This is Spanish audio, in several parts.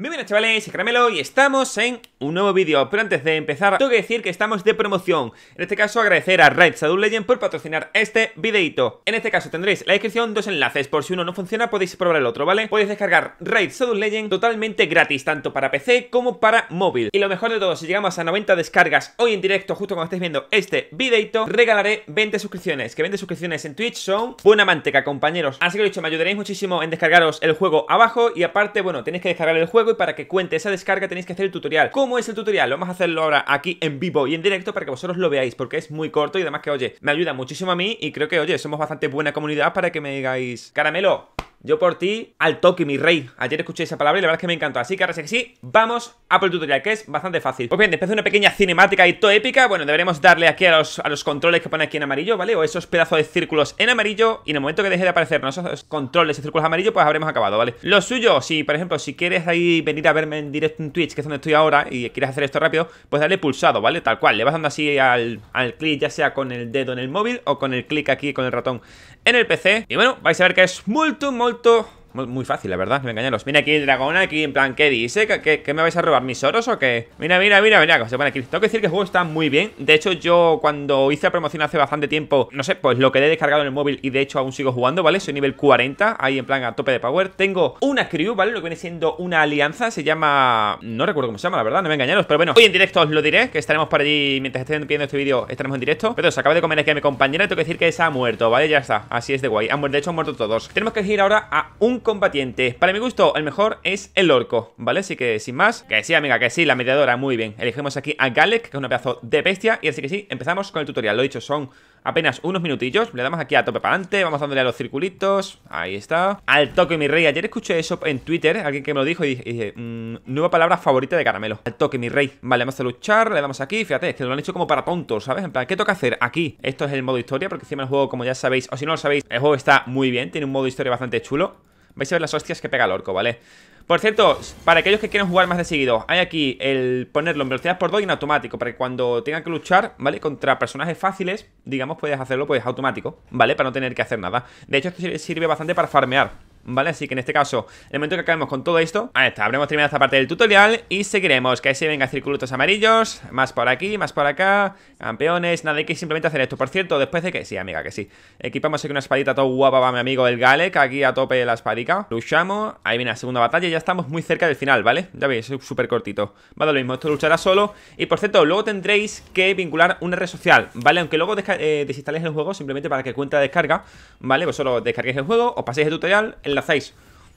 Muy buenas chavales, soy Caramelo y estamos en un nuevo vídeo, pero antes de empezar tengo que decir que estamos de promoción, en este caso agradecer a Raid Shadow Legend por patrocinar este videito. En este caso tendréis la descripción dos enlaces, por si uno no funciona podéis probar el otro, ¿vale? Podéis descargar Raid Shadow Legend totalmente gratis, tanto para PC como para móvil. Y lo mejor de todo, si llegamos a 90 descargas hoy en directo, justo cuando estéis viendo este videito, regalaré 20 suscripciones, que 20 suscripciones en Twitch son buena manteca, compañeros. Así que lo dicho, me ayudaréis muchísimo en descargaros el juego abajo y aparte, bueno, tenéis que descargar el juego para que cuente esa descarga tenéis que hacer el tutorial. ¿Cómo es el tutorial? vamos a hacerlo ahora aquí en vivo y en directo para que vosotros lo veáis porque es muy corto y además que, oye, me ayuda muchísimo a mí y creo que, oye, somos bastante buena comunidad para que me digáis, caramelo, yo por ti, al toque, mi rey. Ayer escuché esa palabra y la verdad es que me encantó. Así que ahora sí que sí, vamos a por el tutorial, que es bastante fácil. Pues bien, después de una pequeña cinemática y todo épica, bueno, deberemos darle aquí a los, a los controles que pone aquí en amarillo, ¿vale? O esos pedazos de círculos en amarillo. Y en el momento que deje de aparecernos esos controles y círculos amarillos, pues habremos acabado, ¿vale? Lo suyo, si por ejemplo, si quieres ahí venir a verme en directo en Twitch, que es donde estoy ahora, y quieres hacer esto rápido, pues dale pulsado, ¿vale? Tal cual, le vas dando así al, al clic, ya sea con el dedo en el móvil o con el clic aquí con el ratón en el PC. Y bueno, vais a ver que es molto, mucho... Muy fácil, la verdad, me engañaros Mira aquí el dragón, aquí en plan, ¿qué dice? ¿Qué, qué, dice qué me vais a robar? ¿Mis oros o qué? Mira, mira, mira, mira, se pone aquí Tengo que decir que el juego está muy bien De hecho, yo cuando hice la promoción hace bastante tiempo No sé, pues lo quedé descargado en el móvil y de hecho aún sigo jugando, ¿vale? Soy nivel 40, ahí en plan a tope de power Tengo una crew, ¿vale? Lo que viene siendo una alianza Se llama... no recuerdo cómo se llama, la verdad, no me engañaros Pero bueno, hoy en directo os lo diré Que estaremos por allí, mientras estén viendo este vídeo, estaremos en directo Pero se acaba de comer aquí a mi compañera y tengo que decir que se ha muerto, ¿vale? Ya está, así es de guay De hecho, han muerto todos Tenemos que ir ahora a un combatiente. Para mi gusto, el mejor es el orco, ¿vale? Así que sin más, que sí, amiga, que sí, la mediadora, muy bien. Elegimos aquí a Galek, que es un pedazo de bestia. Y así que sí, empezamos con el tutorial. Lo dicho, son apenas unos minutillos. Le damos aquí a tope para adelante, vamos dándole a los circulitos. Ahí está. Al toque, mi rey. Ayer escuché eso en Twitter, alguien que me lo dijo y dije, mm, nueva palabra favorita de caramelo. Al toque, mi rey. Vale, vamos a luchar, le damos aquí. Fíjate, que lo han hecho como para tontos, ¿sabes? En plan, ¿qué toca hacer aquí? Esto es el modo historia, porque encima el juego, como ya sabéis, o si no lo sabéis, el juego está muy bien, tiene un modo historia bastante chulo. Vais a ver las hostias que pega el orco, ¿vale? Por cierto, para aquellos que quieran jugar más de seguido Hay aquí el ponerlo en velocidad por 2 y en automático Para que cuando tengan que luchar, ¿vale? Contra personajes fáciles, digamos, puedes hacerlo pues automático ¿Vale? Para no tener que hacer nada De hecho, esto sirve bastante para farmear ¿vale? Así que en este caso, en el momento que acabemos con todo esto, ahí está, habremos terminado esta parte del tutorial y seguiremos, que ahí se venga circulitos amarillos, más por aquí, más por acá, campeones, nada, hay que simplemente hacer esto. Por cierto, después de que, sí, amiga, que sí, equipamos aquí una espadita todo guapa para mi amigo el Galec, aquí a tope de la espadica, luchamos, ahí viene la segunda batalla ya estamos muy cerca del final, ¿vale? Ya veis, es súper cortito, vale, lo mismo, esto luchará solo y por cierto, luego tendréis que vincular una red social, ¿vale? Aunque luego eh, desinstaléis el juego simplemente para que cuenta descarga, ¿vale? solo descarguéis el juego, os paséis el tutorial, enlazáis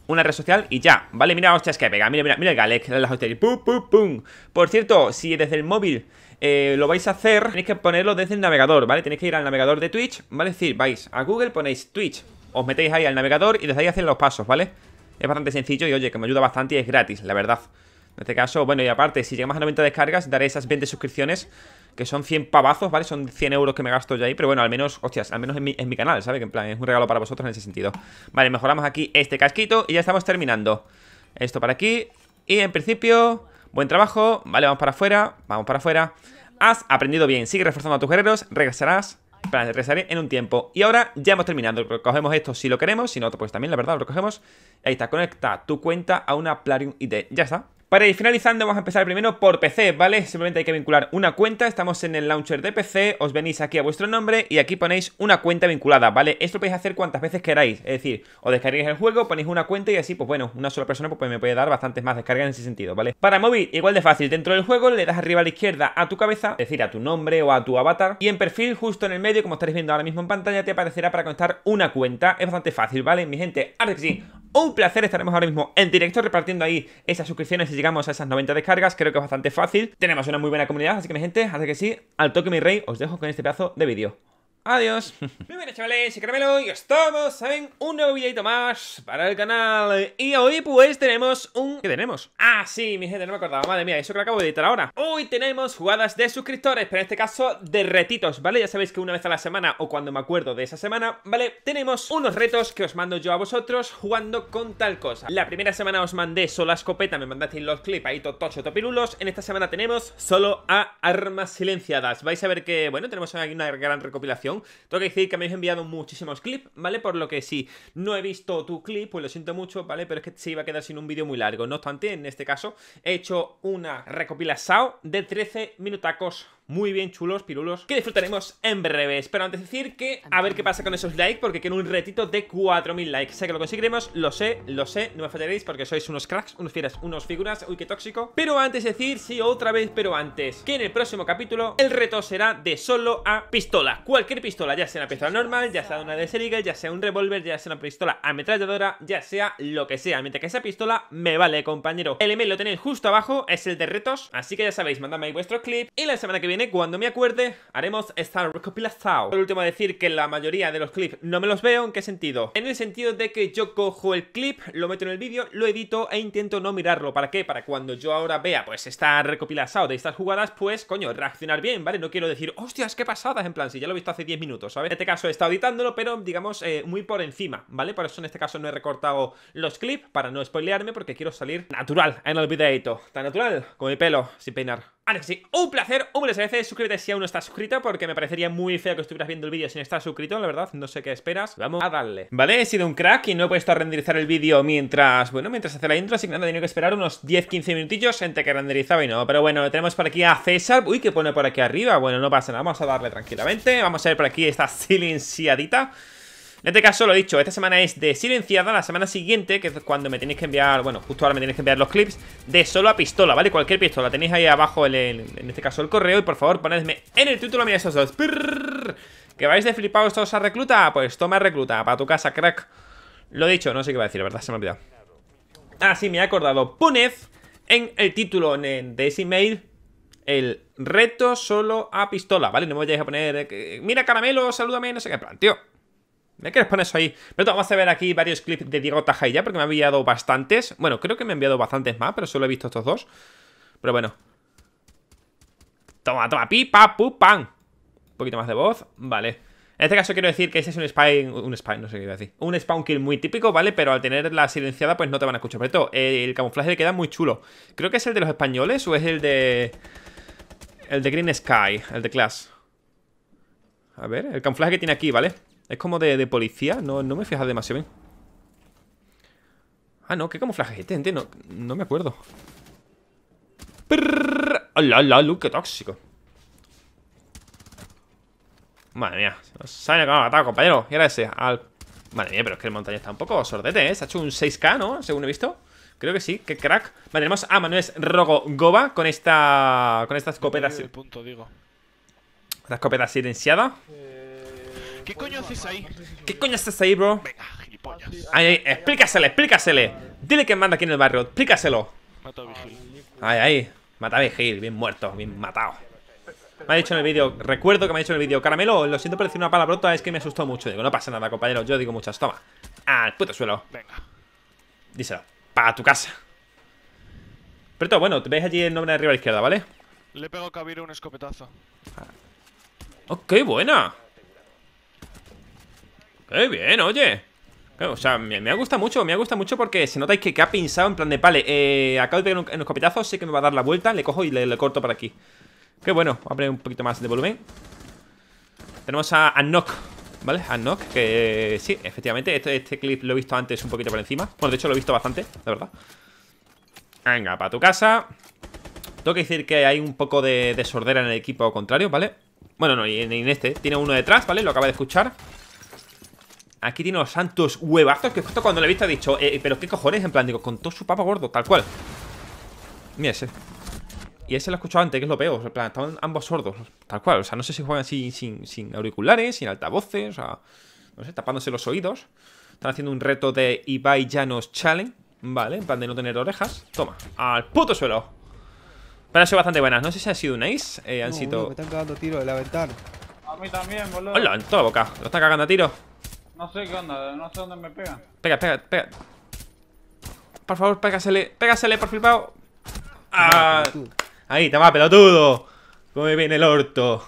una red social y ya, ¿vale? Mira es que pega, mira, mira, mira el Galec, las pum, pum, pum. Por cierto, si desde el móvil eh, lo vais a hacer, tenéis que ponerlo desde el navegador, ¿vale? Tenéis que ir al navegador de Twitch, ¿vale? Es decir, vais a Google, ponéis Twitch, os metéis ahí al navegador y desde ahí hacéis los pasos, ¿vale? Es bastante sencillo y oye, que me ayuda bastante y es gratis, la verdad. En este caso, bueno, y aparte, si llegamos a 90 descargas, daré esas 20 suscripciones, que son 100 pavazos, ¿vale? Son 100 euros que me gasto Ya ahí, pero bueno, al menos, hostias, al menos en mi, canal, ¿sabes? Que en plan, es un regalo para vosotros en ese sentido. Vale, mejoramos aquí este casquito y ya estamos terminando. Esto para aquí. Y en principio, buen trabajo. Vale, vamos para afuera, vamos para afuera. Has aprendido bien, sigue reforzando a tus guerreros, regresarás regresaré en un tiempo. Y ahora ya hemos terminado. cogemos esto si lo queremos, si no, pues también, la verdad, lo recogemos. Ahí está, conecta tu cuenta a una Plarium ID. Ya está. Para ir finalizando, vamos a empezar primero por PC, ¿vale? Simplemente hay que vincular una cuenta, estamos en el launcher de PC, os venís aquí a vuestro nombre y aquí ponéis una cuenta vinculada, ¿vale? Esto lo podéis hacer cuantas veces queráis, es decir, os descarguéis el juego, ponéis una cuenta y así, pues bueno, una sola persona pues, me puede dar bastantes más descargas en ese sentido, ¿vale? Para móvil, igual de fácil, dentro del juego le das arriba a la izquierda a tu cabeza, es decir, a tu nombre o a tu avatar, y en perfil, justo en el medio, como estaréis viendo ahora mismo en pantalla, te aparecerá para contar una cuenta, es bastante fácil, ¿vale? Mi gente, ahora sí, un placer, estaremos ahora mismo en directo repartiendo ahí esas suscripciones y llegamos a esas 90 descargas, creo que es bastante fácil. Tenemos una muy buena comunidad, así que mi gente, así que sí, al toque mi rey, os dejo con este pedazo de vídeo. Adiós. Muy bien, chavales, soy Caramelo y estamos en un nuevo videito más para el canal Y hoy pues tenemos un... ¿Qué tenemos? Ah, sí, mi gente, no me acordaba, madre mía, eso que acabo de editar ahora Hoy tenemos jugadas de suscriptores, pero en este caso de retitos, ¿vale? Ya sabéis que una vez a la semana o cuando me acuerdo de esa semana, ¿vale? Tenemos unos retos que os mando yo a vosotros jugando con tal cosa La primera semana os mandé solo a escopeta, me mandasteis los clips ahí totocho topirulos En esta semana tenemos solo a armas silenciadas Vais a ver que, bueno, tenemos aquí una gran recopilación tengo que decir que me habéis enviado muchísimos clips, ¿vale? Por lo que si no he visto tu clip, pues lo siento mucho, ¿vale? Pero es que se iba a quedar sin un vídeo muy largo. No obstante, en este caso, he hecho una recopilación de 13 minutacos muy bien chulos, pirulos, que disfrutaremos en breve. Pero antes decir que a ver qué pasa con esos likes, porque quiero un retito de 4.000 likes. Sé que lo conseguiremos, lo sé, lo sé, no me faltaréis porque sois unos cracks, unos fieras, unos figuras, uy, qué tóxico. Pero antes de decir, sí, otra vez, pero antes, que en el próximo capítulo el reto será de solo a pistola. Cualquier pistola, ya sea una pistola normal, ya sea una de Serigal, ya sea un revólver, ya sea una pistola ametralladora, ya sea lo que sea. Mientras que esa pistola me vale, compañero. El email lo tenéis justo abajo, es el de retos, así que ya sabéis, mandadme ahí vuestros clips y la semana que viene cuando me acuerde, haremos esta recopilación. Por último, decir que la mayoría de los clips no me los veo. ¿En qué sentido? En el sentido de que yo cojo el clip, lo meto en el vídeo, lo edito e intento no mirarlo. ¿Para qué? Para cuando yo ahora vea, pues, esta recopilación de estas jugadas, pues, coño, reaccionar bien, ¿vale? No quiero decir, hostias, qué pasadas, en plan, si ya lo he visto hace 10 minutos, ¿sabes? En este caso he estado editándolo, pero, digamos, eh, muy por encima, ¿vale? Por eso en este caso no he recortado los clips, para no spoilearme, porque quiero salir natural en el videito. Tan natural, con mi pelo, sin peinar un placer, un veces suscríbete si aún no estás suscrito porque me parecería muy feo que estuvieras viendo el vídeo sin estar suscrito, la verdad, no sé qué esperas. Vamos a darle. Vale, he sido un crack y no he puesto a renderizar el vídeo mientras, bueno, mientras hace la intro, así que nada, he tenido que esperar unos 10-15 minutillos entre que renderizaba y no. Pero bueno, tenemos por aquí a César. Uy, que pone por aquí arriba? Bueno, no pasa nada, vamos a darle tranquilamente. Vamos a ver por aquí esta silenciadita. En este caso, lo he dicho, esta semana es de silenciada, la semana siguiente, que es cuando me tenéis que enviar, bueno, justo ahora me tenéis que enviar los clips de solo a pistola, ¿vale? Cualquier pistola, tenéis ahí abajo, en este caso, el correo y por favor ponedme en el título, mí esos dos. ¿Que vais de flipados todos a recluta? Pues toma recluta, para tu casa, crack. Lo he dicho, no sé qué va a decir, la verdad, se me ha olvidado. Ah, sí, me he acordado. Poned en el título de ese email el reto solo a pistola, ¿vale? No me vayáis a poner, eh, mira caramelo, salúdame, no sé qué, plan, tío. ¿Me quieres poner eso ahí? Pero vamos a ver aquí varios clips de Diego Tajaya ya, porque me ha enviado bastantes. Bueno, creo que me ha enviado bastantes más, pero solo he visto estos dos. Pero bueno. Toma, toma, pipa, pum, pan. Un poquito más de voz, vale. En este caso quiero decir que ese es un spy un spy, no sé qué iba a decir. Un spawn kill muy típico, ¿vale? Pero al tenerla silenciada, pues no te van a escuchar. Pero todo, el camuflaje le queda muy chulo. Creo que es el de los españoles o es el de... El de Green Sky, el de Clash. A ver, el camuflaje que tiene aquí, ¿vale? Es como de, de policía, no, no me fijas demasiado bien. Ah, no, qué camuflaje es este, gente, no, no me acuerdo. ¡Hola, hola, Luke, qué tóxico! Madre mía, se me acabado matado, compañero. Y ahora ese, Madre mía, pero es que el montaña está un poco sordete, ¿eh? Se ha hecho un 6K, ¿no? Según he visto. Creo que sí, qué crack. Vale, tenemos a Manuel Rogo Goba con esta. Con esta escopeta. punto, digo. escopeta silenciada. Eh, ¿Qué coño haces ahí? ¿Qué coño haces ahí, bro? Venga, gilipollas. Ay, ay, explícasele, explícasele. Dile que manda aquí en el barrio, explícaselo. Mata a Vigil. Ay, ay. Mata a Vigil, bien muerto, bien matado. Me ha dicho en el vídeo, recuerdo que me ha dicho en el vídeo Caramelo, lo siento por decir una brota es que me asustó mucho Digo, no pasa nada, compañero, yo digo muchas, toma Al puto suelo Venga Díselo, para tu casa Pero todo, bueno, Te veis allí el nombre de arriba a la izquierda, ¿vale? Le pego a cabir un escopetazo ah. Ok, oh, buena! ¡Qué eh, bien, oye! O sea, me, me, ha gustado mucho, me ha gustado mucho porque si nota que, que ha pensado en plan de, pale, eh, acabo de pegar unos sé que me va a dar la vuelta, le cojo y le, corto para aquí. Qué bueno, voy a poner un poquito más de volumen. Tenemos a, a ¿vale? A que eh, sí, efectivamente, este, clip lo he visto antes un poquito por encima. Bueno, de hecho lo he visto bastante, la verdad. Venga, para tu casa. Tengo que decir que hay un poco de, de sordera en el equipo contrario, ¿vale? Bueno, no, Y en este. Tiene uno detrás, ¿vale? Lo acaba de escuchar. Aquí tiene los santos huevazos Que justo cuando le he visto dicho eh, eh, Pero qué cojones, en plan, digo, con todo su papa gordo, tal cual Mira ese Y ese lo he escuchado antes, que es lo peor En plan, estaban ambos sordos, tal cual O sea, no sé si juegan así sin, auriculares Sin altavoces, o sea, no sé, tapándose los oídos Están haciendo un reto de Ibai Llanos Challenge Vale, en plan de no tener orejas Toma, al puto suelo Pero han sido bastante buenas, no sé si eh, han sido un ace Han sido... me están cagando tiros de la ventana a mí también, boludo. Hola, en toda boca. Lo están cagando a tiro. No sé qué onda, no sé dónde me pegan. Pega, pega, pega. Por favor, pégasele, pégasele por flipado. Ah, ahí, toma, pelotudo. me viene el orto.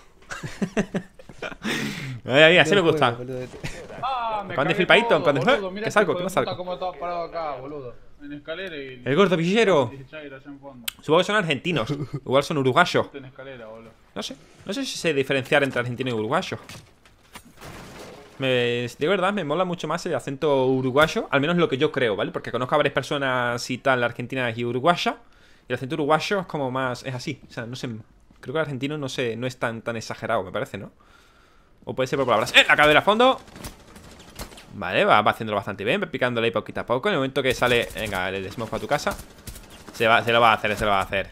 ahí, ahí, así me gusta. Este. Ah, me flipadito, cuando es. salgo? Este ¿Qué no salgo? ¿Cómo parado acá, boludo? En escalera y... El gordo villero. Supongo que son argentinos. Igual son uruguayos. No sé. No sé si sé diferenciar entre argentino y uruguayo de verdad, me mola mucho más el acento uruguayo, al menos lo que yo creo, ¿vale? Porque conozco a varias personas y tal, Argentina y uruguaya, y el acento uruguayo es como más... es así, o sea, no sé... Creo que el argentino no, sé, no es tan, tan exagerado, me parece, ¿no? O puede ser por palabras... ¡Eh! La cadera a fondo Vale, va, haciéndolo bastante bien Picándole ahí poquito a poco En el momento que sale... Venga, el smoke a tu casa se, va, se lo va a hacer, se lo va a hacer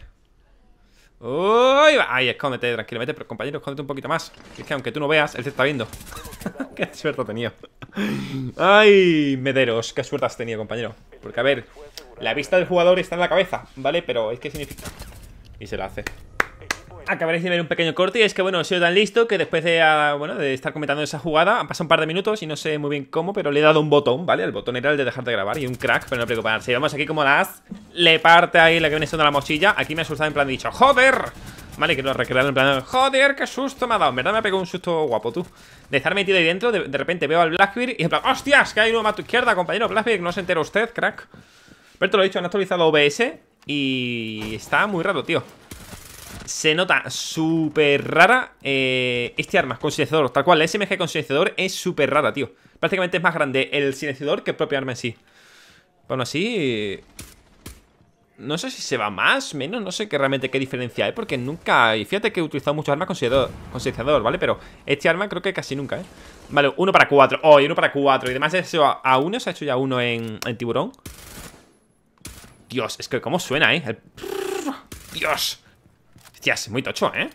¡Uy! ¡Ay, escóndete tranquilamente, pero compañero, escóndete un poquito más. Es que aunque tú no veas, él te está viendo. ¡Qué suerte ha tenido! ¡Ay, Mederos! ¡Qué suerte has tenido, compañero! Porque, a ver, la vista del jugador está en la cabeza, ¿vale? Pero es que significa... Y se la hace. Acabaré de ver un pequeño corte y es que, bueno, he sido tan listo que después de, ah, bueno, de estar comentando esa jugada, han pasado un par de minutos y no sé muy bien cómo, pero le he dado un botón, ¿vale? El botón era el de dejar de grabar y un crack, pero no preocuparse. Vamos aquí como las... Le parte ahí la que viene siendo la mochilla. Aquí me ha asustado en plan dicho, ¡joder! Vale, que lo recreado en plan, joder, qué susto me ha dado. En verdad me ha pegado un susto guapo, tú. De estar metido ahí dentro, de, repente veo al Blackbeard y en plan, ¡hostias! Que hay uno más a tu izquierda, compañero Blackbeard, no se entera usted, crack. Pero te lo he dicho, han actualizado OBS y está muy raro, tío se nota súper rara. Eh, este arma, con silenciador, tal cual. La SMG con silenciador es súper rara, tío. Prácticamente es más grande el silenciador que el propio arma en sí. Bueno, así... No sé si se va más, menos, no sé qué realmente qué diferencia hay, porque nunca... Y fíjate que he utilizado muchos armas con silenciador, silenciador, ¿vale? Pero este arma creo que casi nunca, ¿eh? Vale, uno para cuatro. Oh, y uno para cuatro. Y además eso a, uno, se ha hecho ya uno en, tiburón. Dios, es que cómo suena, ¿eh? Dios es muy tocho, ¿eh?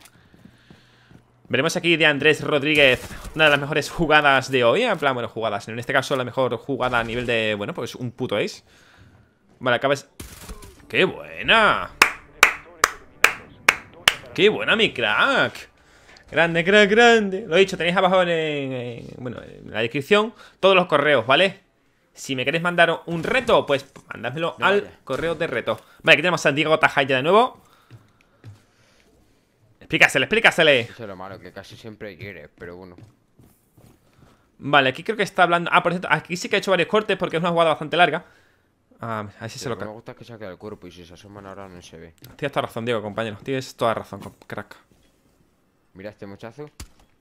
Veremos aquí de Andrés Rodríguez una de las mejores jugadas de hoy. En plan, bueno, jugadas. En este caso, la mejor jugada a nivel de, bueno, pues un puto ace. Vale, acabas... ¡Qué buena! ¡Qué buena mi crack! Grande, crack, grande. Lo he dicho, tenéis abajo en, bueno, en la descripción todos los correos, ¿vale? Si me queréis mandar un reto, pues mandádmelo al correo de reto. Vale, aquí tenemos a Santiago Tajaya de nuevo. Explícasele, explícasele. Eso es lo malo, que casi siempre quiere, pero bueno. Vale, aquí creo que está hablando... Ah, por cierto, aquí sí que ha hecho varios cortes porque es una jugada bastante larga. Ah, ver si se lo cae. Me gusta que se ha quedado el cuerpo y si se asoman ahora no se ve. Tienes toda razón, Diego, compañero. Tienes toda razón, crack. Mira este muchacho.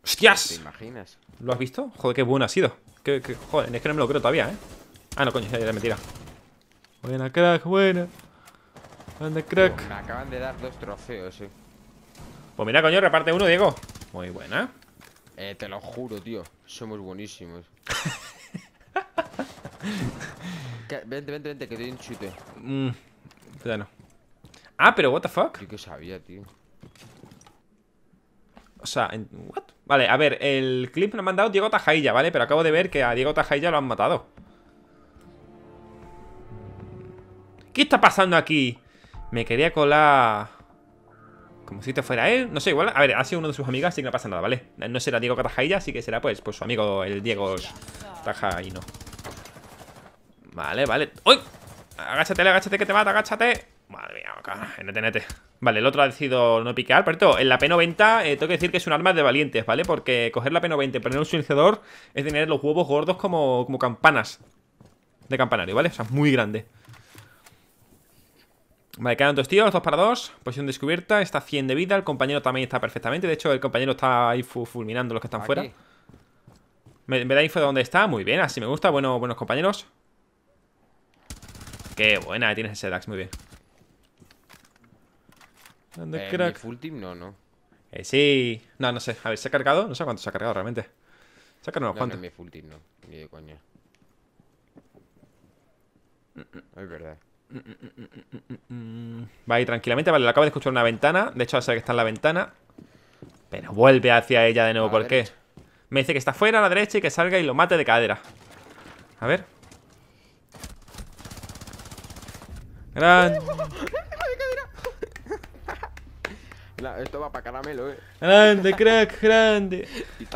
¡Hostias! ¿Te imaginas? ¿Lo has visto? Joder, qué bueno ha sido. Qué, joder, es que no me lo creo todavía, ¿eh? Ah, no, coño, es era mentira. Buena, crack, buena. Anda, crack. me acaban de dar dos trofeos, eh. Pues mira, coño, reparte uno, Diego. Muy buena. Eh, te lo juro, tío. Somos buenísimos. vente, vente, vente, que te doy un chute. Mmm. bueno. Ah, pero what the fuck. Yo que sabía, tío. O sea, ¿qué? what? Vale, a ver, el clip lo ha mandado Diego Tajailla, ¿vale? Pero acabo de ver que a Diego Tajailla lo han matado. ¿Qué está pasando aquí? Me quería colar... Como si te fuera él. No sé, igual. A ver, ha sido uno de sus amigas, así que no pasa nada, ¿vale? No será Diego Catajailla, así que será pues, pues su amigo, el Diego no Vale, vale. ¡Uy! Agáchate, agáchate que te mata, agáchate. Madre mía, acá. Nete, Vale, el otro ha decidido no piquear. pero cierto, en la P90 eh, tengo que decir que es un arma de valientes, ¿vale? Porque coger la P90 y poner un silenciador es tener los huevos gordos como, como campanas. De campanario, ¿vale? O sea, muy grande. Vale, quedan dos tíos, dos para dos. Posición descubierta. Está 100 de vida. El compañero también está perfectamente. De hecho, el compañero está ahí fulminando los que están fuera. Me, da info de dónde está. Muy bien, así me gusta. Bueno, buenos compañeros. Qué buena, tienes ese Dax. Muy bien. ¿Dónde eh, crack? full team no, no. Eh, sí. No, no sé. A ver, ¿se ha cargado? No sé cuánto se ha cargado realmente. Se ha no, cuantos. mi full team no. Ni de coña. es verdad. Va ir tranquilamente, vale, lo acabo de escuchar una ventana. De hecho, va a que está en la ventana. Pero vuelve hacia ella de nuevo, ¿por qué? Me dice que está fuera a la derecha y que salga y lo mate de cadera. A ver. Grande esto va para caramelo, eh. Grande, crack, grande.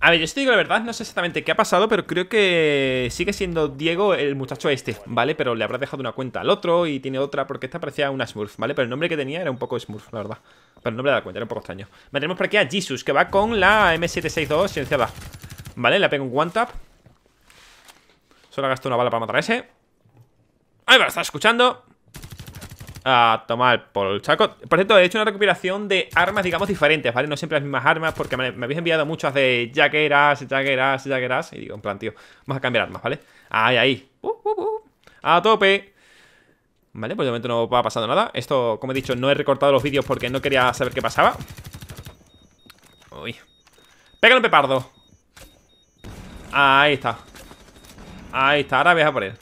A ver, yo estoy digo la verdad, no sé exactamente qué ha pasado, pero creo que sigue siendo Diego el muchacho este, ¿vale? Pero le habrá dejado una cuenta al otro y tiene otra, porque esta parecía una Smurf, ¿vale? Pero el nombre que tenía era un poco Smurf, la verdad. Pero no me de la cuenta era un poco extraño. Mantenemos por aquí a Jesus, que va con la M762 silenciada. Vale, le pego un one tap. Solo gastó una bala para matar a ese. Ahí va, está escuchando a tomar por el saco. Por cierto, he hecho una recuperación de armas, digamos, diferentes, ¿vale? No siempre las mismas armas, porque me, habéis enviado muchas de jaqueras, jaqueras, jaqueras. Y digo, en plan, tío, vamos a cambiar armas, ¿vale? Ahí, ahí. Uh, uh, uh. A tope. Vale, pues de momento no va pasando nada. Esto, como he dicho, no he recortado los vídeos porque no quería saber qué pasaba. Uy. pégalo un pepardo. Ahí está. Ahí está, ahora viaja por él.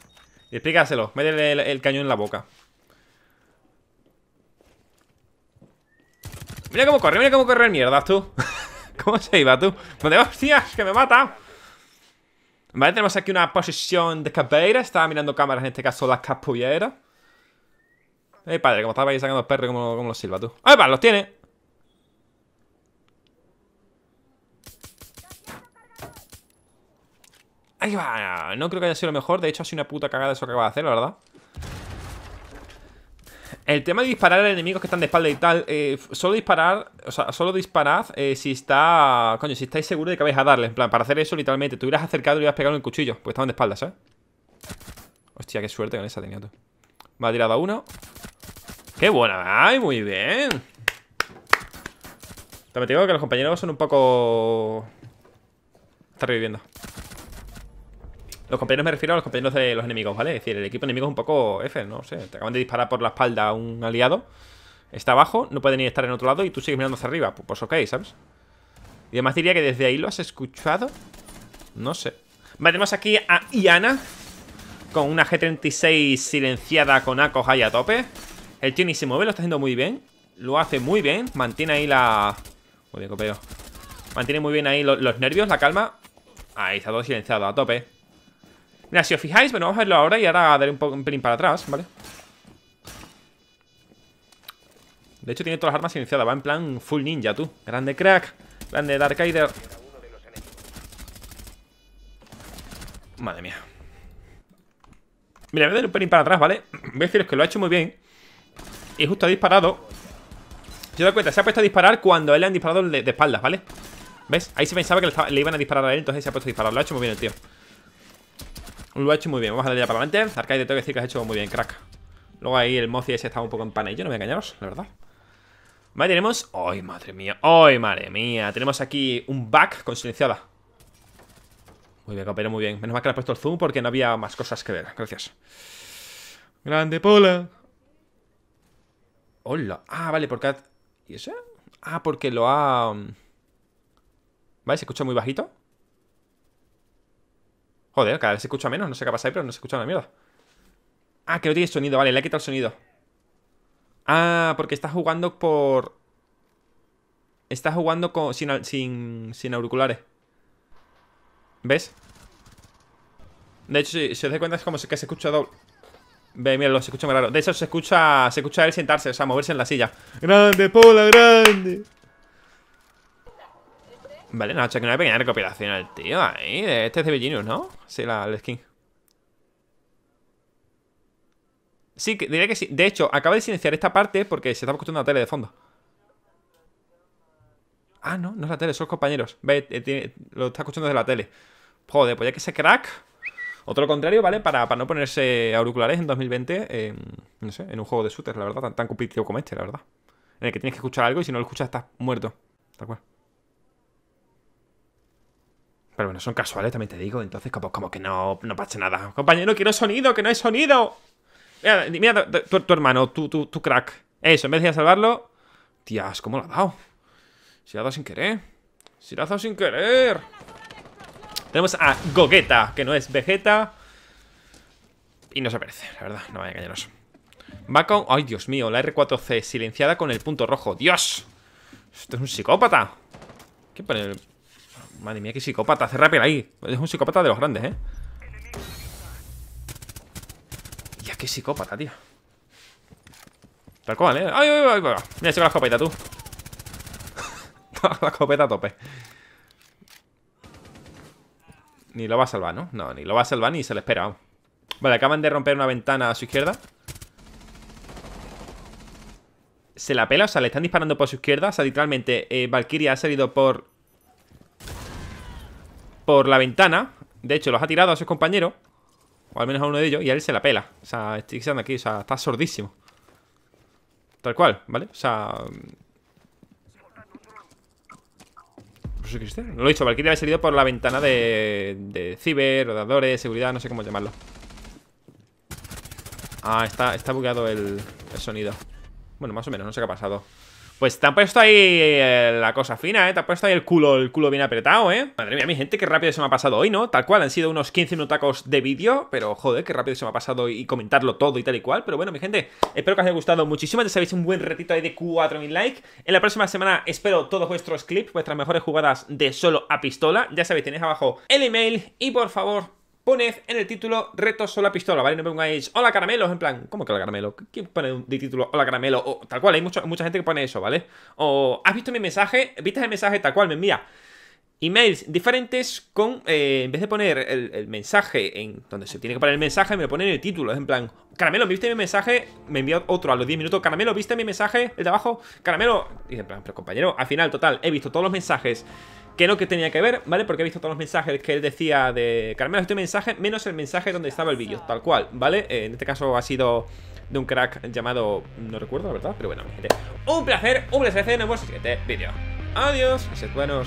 explícaselo, metele el cañón en la boca. Mira cómo corre, mira cómo corre el mierdas tú. ¿Cómo se iba tú? ¿Dónde hostias? Que me mata. Vale, tenemos aquí una posición de capeira. Estaba mirando cámaras, en este caso las capulleras. Ey, padre, como estaba ahí sacando perros? perro, como, los lo silba tú. ¡Ay, va! Los tiene. Ahí va. No creo que haya sido lo mejor. De hecho, ha sido una puta cagada eso que acaba de hacer, la verdad. El tema de disparar a enemigos que están de espalda y tal, eh, solo disparar, o sea, solo disparad eh, si está, coño, si estáis seguros de que vais a darle. En plan, para hacer eso, literalmente, tú hubieras acercado y hubieras pegado el cuchillo, porque estaban de espaldas, ¿sabes? Hostia, qué suerte con esa tenía tú. Me ha tirado a uno. ¡Qué buena! ¡Ay, muy bien! También te que los compañeros son un poco... Está reviviendo. Los compañeros me refiero a los compañeros de los enemigos, ¿vale? Es decir, el equipo enemigo es un poco F, no sé. Te acaban de disparar por la espalda a un aliado. Está abajo, no puede ni estar en otro lado y tú sigues mirando hacia arriba. Pues, ok, ¿sabes? Y además diría que desde ahí lo has escuchado. No sé. Vale, tenemos aquí a Iana. Con una G36 silenciada con ACOS ahí a tope. El tío se mueve, lo está haciendo muy bien. Lo hace muy bien. Mantiene ahí la... Muy bien, copeo. Mantiene muy bien ahí los nervios, la calma. Ahí está todo silenciado, a tope si os fijáis, bueno, vamos a verlo ahora y ahora daré un, pelín para atrás, ¿vale? De hecho, tiene todas las armas silenciadas. Va en plan full ninja, tú. Grande crack. Grande Eider Madre mía. Mira, voy a un pelín para atrás, ¿vale? Voy a deciros que lo ha hecho muy bien. Y justo ha disparado. Se doy cuenta, se ha puesto a disparar cuando él le han disparado de, espaldas, ¿vale? ¿Ves? Ahí se pensaba que le, le, iban a disparar a él, entonces se ha puesto a disparar. Lo ha hecho muy bien el tío. Lo ha hecho muy bien, vamos a darle ya para adelante Arcade, tengo que decir que has hecho muy bien, crack Luego ahí el Mozi ese estaba un poco en pana Y yo no me engañaros, la verdad Vale, tenemos... ¡Ay, madre mía! ¡Ay, madre mía! Tenemos aquí un back con silenciada Muy bien, compañero, muy bien Menos mal que le he puesto el zoom porque no había más cosas que ver Gracias Grande Pola Hola Ah, vale, porque... Ha... ¿Y ese? Ah, porque lo ha... Vale, se escucha muy bajito Joder, cada vez se escucha menos. No sé qué pasa ahí, pero no se escucha una mierda. Ah, que no tiene sonido. Vale, le he quitado el sonido. Ah, porque está jugando por... Está jugando con... sin, sin, auriculares. ¿Ves? De hecho, si, os dais cuenta es como que se escucha doble. Ve, mira, se escucha muy raro. De hecho, se escucha, se escucha él sentarse, o sea, moverse en la silla. ¡Grande, Pola, grande! Vale, nos ha hecho aquí una pequeña recopilación al tío ahí. este es de Virginia, ¿no? Sí, la, skin. Sí, diré que sí. De hecho, acaba de silenciar esta parte porque se está escuchando la tele de fondo. Ah, no, no es la tele, son los compañeros. Ve, eh, lo está escuchando desde la tele. Joder, pues ya que se crack. Otro contrario, ¿vale? Para, no ponerse auriculares en 2020, eh, no sé, en un juego de shooters, la verdad, tan, tan competitivo como este, la verdad. En el que tienes que escuchar algo y si no lo escuchas estás muerto. Tal cual. Pero bueno, son casuales, también te digo. Entonces, como, que no, no pasa nada. Compañero, que no hay sonido, que no hay sonido. Mira, mira tu, hermano, tu, tu, crack. Eso, en vez de salvarlo. Tías, ¿cómo lo ha dado? Si lo ha dado sin querer. Si lo ha dado sin querer. Tenemos a Gogeta, que no es Vegeta. Y no se aparece, la verdad, no vaya a engañarnos. Va con... ¡Ay, Dios mío! La R4C silenciada con el punto rojo. ¡Dios! Esto es un psicópata. ¿Qué pone el Madre mía, qué psicópata. Hace rápido ahí. Es un psicópata de los grandes, ¿eh? Ya, qué psicópata, tío. Tal cual, ¿eh? ¡Ay, ay, ay! ay. Mira, se va la escopeta, tú. la escopeta a tope. Ni lo va a salvar, ¿no? No, ni lo va a salvar ni se le espera. Vale, acaban de romper una ventana a su izquierda. Se la pela, o sea, le están disparando por su izquierda. O sea, literalmente, eh, Valkyria ha salido por por la ventana. De hecho, los ha tirado a sus compañeros. O al menos a uno de ellos. Y a él se la pela. O sea, aquí. O sea, está sordísimo. Tal cual, ¿vale? O sea... Mm. Pues no lo he dicho, Valkyrie había salido por la ventana de, de ciber, rodadores, seguridad, no sé cómo llamarlo. Ah, está, está bugueado el, el sonido. Bueno, más o menos, no sé qué ha pasado. Pues te han puesto ahí eh, la cosa fina, ¿eh? Te han puesto ahí el culo, el culo bien apretado, ¿eh? Madre mía, mi gente, qué rápido se me ha pasado hoy, ¿no? Tal cual, han sido unos 15 minutacos de vídeo, pero joder, qué rápido se me ha pasado y comentarlo todo y tal y cual. Pero bueno, mi gente, espero que os haya gustado muchísimo. Ya sabéis, un buen retito ahí de 4.000 likes. En la próxima semana espero todos vuestros clips, vuestras mejores jugadas de solo a pistola. Ya sabéis, tenéis abajo el email y por favor, poned en el título retos o la pistola, ¿vale? No pongáis hola caramelos, en plan, ¿cómo que hola caramelo? ¿Quién pone de título hola caramelo? tal cual, hay mucha gente que pone eso, ¿vale? O has visto mi mensaje, viste el mensaje tal cual, me envía emails diferentes con, eh, en vez de poner el, mensaje en donde se tiene que poner el mensaje, me lo pone en el título, en plan, Caramelo, ¿viste mi mensaje? Me envió otro a los 10 minutos, Caramelo, ¿viste mi mensaje? El de abajo, Caramelo, y en plan, pero compañero, al final, total, he visto todos los mensajes que no que tenía que ver, ¿vale? Porque he visto todos los mensajes que él decía de Carmen, este mensaje, menos el mensaje donde estaba el vídeo, tal cual, ¿vale? Eh, en este caso ha sido de un crack llamado, no recuerdo la verdad, pero bueno, gente, un placer, un placer, en el siguiente vídeo. Adiós, sed buenos.